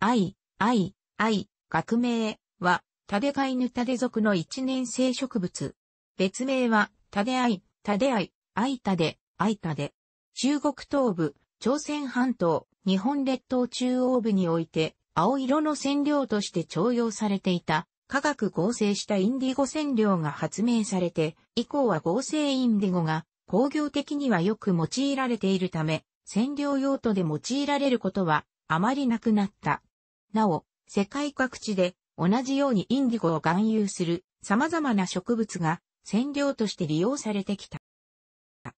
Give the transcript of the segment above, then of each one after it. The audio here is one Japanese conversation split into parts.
愛、愛、愛、学名は、タデカイヌタデ属の一年生植物。別名は、タデアイ、タデアイ、アイタデ、アイタデ。中国東部、朝鮮半島、日本列島中央部において、青色の染料として徴用されていた、化学合成したインディゴ染料が発明されて、以降は合成インディゴが工業的にはよく用いられているため、染料用途で用いられることはあまりなくなった。なお、世界各地で同じようにインディゴを含有する様々な植物が染料として利用されてきた。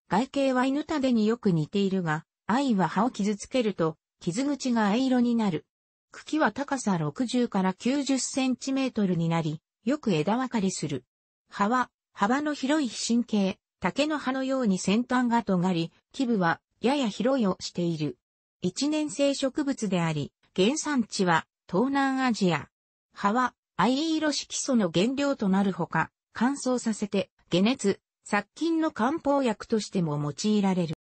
外形は犬タデによく似ているが、藍は葉を傷つけると、傷口が藍色になる。茎は高さ60から90センチメートルになり、よく枝分かれする。葉は、幅の広い神経、竹の葉のように先端が尖り、基部は、やや広いをしている。一年生植物であり、原産地は東南アジア。葉は藍色色素の原料となるほか、乾燥させて解熱、殺菌の漢方薬としても用いられる。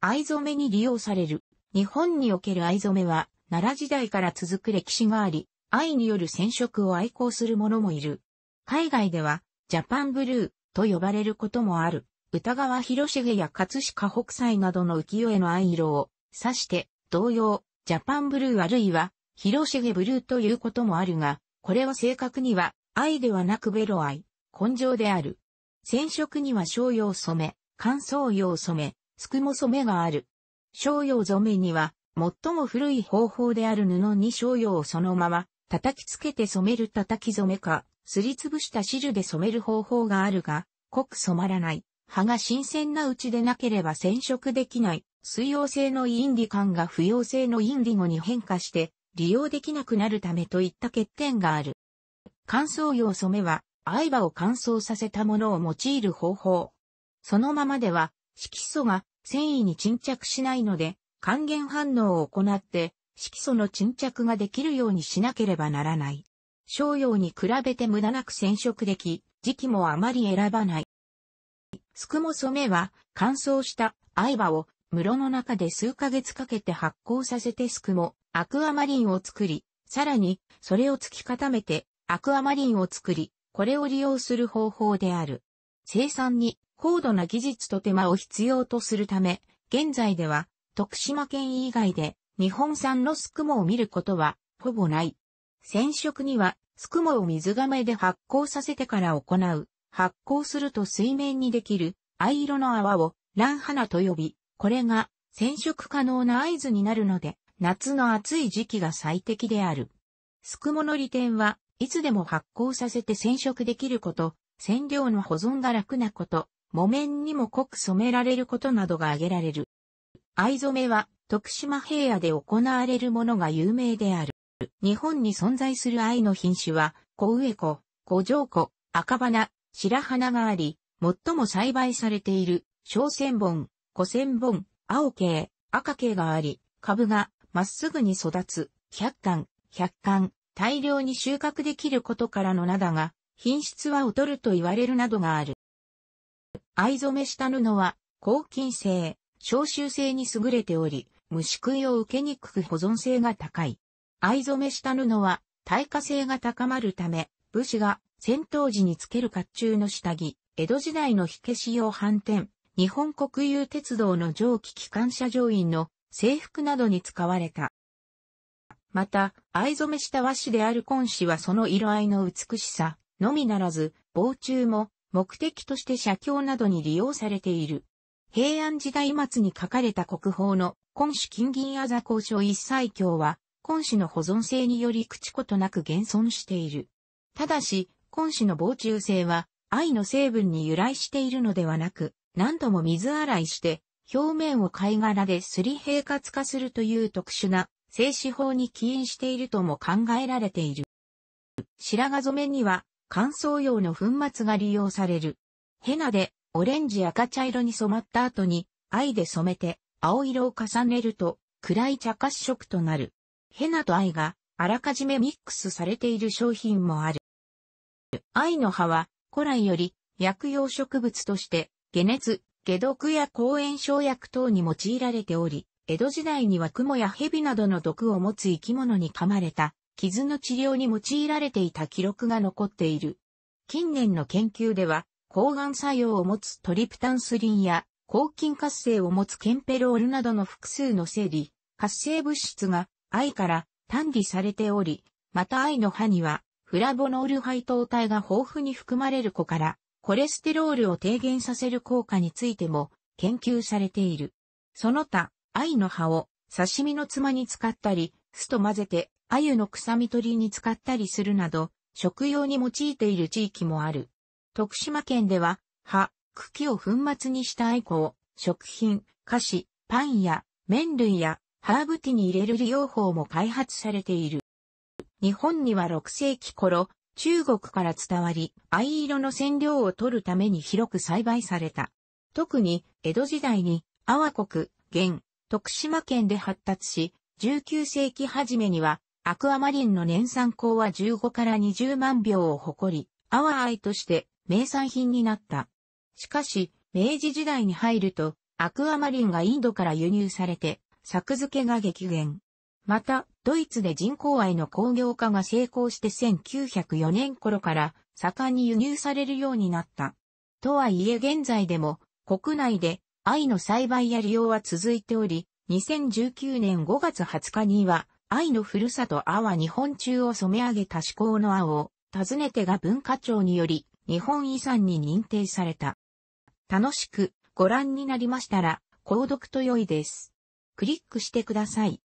藍染めに利用される。日本における藍染めは、奈良時代から続く歴史があり、藍による染色を愛好する者もいる。海外では、ジャパンブルーと呼ばれることもある。歌川広重や葛飾北斎などの浮世絵の藍色を指して、同様、ジャパンブルーあるいは、広重ブルーということもあるが、これは正確には、愛ではなくベロ愛、根性である。染色には商用染め、乾燥用染め、すくも染めがある。商用染めには、最も古い方法である布に商用をそのまま、叩きつけて染める叩き染めか、すりつぶした汁で染める方法があるが、濃く染まらない。葉が新鮮なうちでなければ染色できない。水溶性のインディンが不溶性のインディゴに変化して利用できなくなるためといった欠点がある。乾燥用染めは、藍葉を乾燥させたものを用いる方法。そのままでは、色素が繊維に沈着しないので、還元反応を行って、色素の沈着ができるようにしなければならない。商用に比べて無駄なく染色でき、時期もあまり選ばない。すくも染めは、乾燥した藍葉を室の中で数ヶ月かけて発酵させてスクもアクアマリンを作り、さらにそれを突き固めてアクアマリンを作り、これを利用する方法である。生産に高度な技術と手間を必要とするため、現在では徳島県以外で日本産のスクモを見ることはほぼない。染色にはスクモを水亀で発酵させてから行う。発酵すると水面にできる藍色の泡を卵花と呼び、これが染色可能な合図になるので、夏の暑い時期が最適である。すくもの利点は、いつでも発酵させて染色できること、染料の保存が楽なこと、木綿にも濃く染められることなどが挙げられる。藍染めは徳島平野で行われるものが有名である。日本に存在する藍の品種は、小植子、小条子、赤花、白花があり、最も栽培されている、小千本、古千本、青系、赤系があり、株がまっすぐに育つ、百貫、百貫、大量に収穫できることからの名だが、品質は劣ると言われるなどがある。藍染めした布は、抗菌性、消臭性に優れており、虫食いを受けにくく保存性が高い。藍染めした布は、耐火性が高まるため、武士が戦闘時につける甲冑の下着、江戸時代の火消し用反転、日本国有鉄道の蒸気機関車乗員の制服などに使われた。また、藍染めした和紙である紺紙はその色合いの美しさのみならず、防虫も目的として写経などに利用されている。平安時代末に書かれた国宝の紺紙金銀あざ交渉一切経は、紺紙の保存性により朽ちことなく現存している。ただし、紺紙の防虫性は藍の成分に由来しているのではなく、何度も水洗いして、表面を貝殻ですり平滑化するという特殊な製紙法に起因しているとも考えられている。白髪染めには乾燥用の粉末が利用される。ヘナでオレンジ赤茶色に染まった後に藍で染めて青色を重ねると暗い茶褐色となる。ヘナと藍があらかじめミックスされている商品もある。藍の葉は古来より薬用植物として、解熱、解毒や抗炎症薬等に用いられており、江戸時代には蜘蛛や蛇などの毒を持つ生き物に噛まれた、傷の治療に用いられていた記録が残っている。近年の研究では、抗がん作用を持つトリプタンスリンや、抗菌活性を持つケンペロールなどの複数の生理、活性物質が、愛から単理されており、また愛の歯には、フラボノール配糖体が豊富に含まれる子から、コレステロールを低減させる効果についても研究されている。その他、愛の葉を刺身のつまに使ったり、酢と混ぜて鮎の臭み取りに使ったりするなど、食用に用いている地域もある。徳島県では、葉、茎を粉末にしたアイコを食品、菓子、パンや麺類やハーブティに入れる利用法も開発されている。日本には6世紀頃、中国から伝わり、藍色の染料を取るために広く栽培された。特に、江戸時代に、阿波国、現、徳島県で発達し、19世紀初めには、アクアマリンの年産高は15から20万票を誇り、阿波藍として名産品になった。しかし、明治時代に入ると、アクアマリンがインドから輸入されて、作付けが激減。また、ドイツで人工愛の工業化が成功して1904年頃から盛んに輸入されるようになった。とはいえ現在でも国内で愛の栽培や利用は続いており、2019年5月20日には愛のふるさと阿波日本中を染め上げた思考の青を訪ねてが文化庁により日本遺産に認定された。楽しくご覧になりましたら、購読と良いです。クリックしてください。